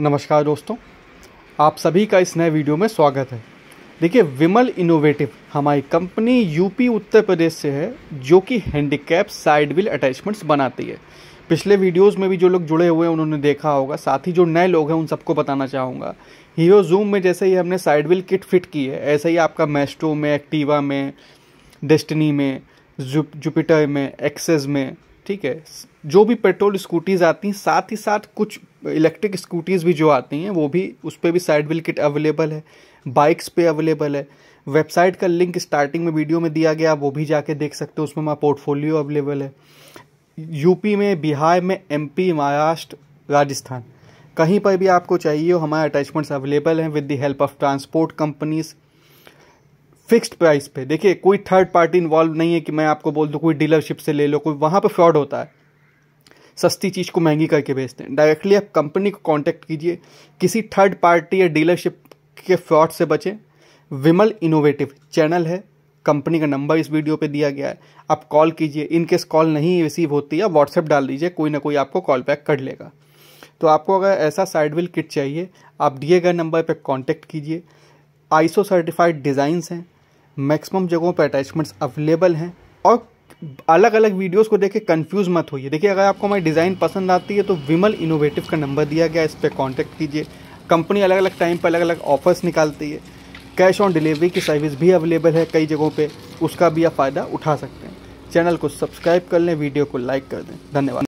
नमस्कार दोस्तों आप सभी का इस नए वीडियो में स्वागत है देखिए विमल इनोवेटिव हमारी कंपनी यूपी उत्तर प्रदेश से है जो कि हैंडीकैप साइड व्हील अटैचमेंट्स बनाती है पिछले वीडियोस में भी जो लोग जुड़े हुए हैं उन्होंने देखा होगा साथ ही जो नए लोग हैं उन सबको बताना चाहूँगा हीरो जूम में जैसे ही हमने साइड व्हील किट फिट की है ऐसे ही आपका मेस्ट्रो में एक्टिवा में डेस्टनी में जुपिटर में एक्सेस में ठीक है जो भी पेट्रोल स्कूटीज़ आती हैं साथ ही साथ कुछ इलेक्ट्रिक स्कूटीज़ भी जो आती हैं वो भी उस पर भी साइड व्हील किट अवेलेबल है बाइक्स पे अवेलेबल है वेबसाइट का लिंक स्टार्टिंग में वीडियो में दिया गया वो भी जाके देख सकते हो उसमें हमारा पोर्टफोलियो अवेलेबल है यूपी में बिहार में एमपी महाराष्ट्र राजस्थान कहीं पर भी आपको चाहिए हो हमारे अटैचमेंट्स अवेलेबल हैं with the help of transport companies fixed price पे देखिए कोई थर्ड पार्टी इन्वॉल्व नहीं है कि मैं आपको बोल दूँ कोई डीलरशिप से ले लो कोई वहाँ पे फ्रॉड होता है सस्ती चीज़ को महंगी करके बेचते हैं डायरेक्टली आप कंपनी को कॉन्टैक्ट कीजिए किसी थर्ड पार्टी या डीलरशिप के फ्रॉड से बचें विमल इनोवेटिव चैनल है कंपनी का नंबर इस वीडियो पे दिया गया है आप कॉल कीजिए इनकेस कॉल नहीं रिसीव होती है व्हाट्सएप डाल दीजिए कोई ना कोई आपको कॉल बैक कर लेगा तो आपको अगर ऐसा साइडविल किट चाहिए आप दिए गए नंबर पर कॉन्टैक्ट कीजिए आईसो सर्टिफाइड डिज़ाइंस हैं मैक्सिमम जगहों पर अटैचमेंट्स अवेलेबल हैं और अलग अलग वीडियोस को देख के कन्फ्यूज़ मत होइए देखिए अगर आपको हमारी डिज़ाइन पसंद आती है तो विमल इनोवेटिव का नंबर दिया गया इस पर कॉन्टैक्ट कीजिए कंपनी अलग अलग टाइम पर अलग अलग ऑफर्स निकालती है कैश ऑन डिलीवरी की सर्विस भी अवेलेबल है कई जगहों पर उसका भी आप फ़ायदा उठा सकते हैं चैनल को सब्सक्राइब कर लें वीडियो को लाइक कर दें धन्यवाद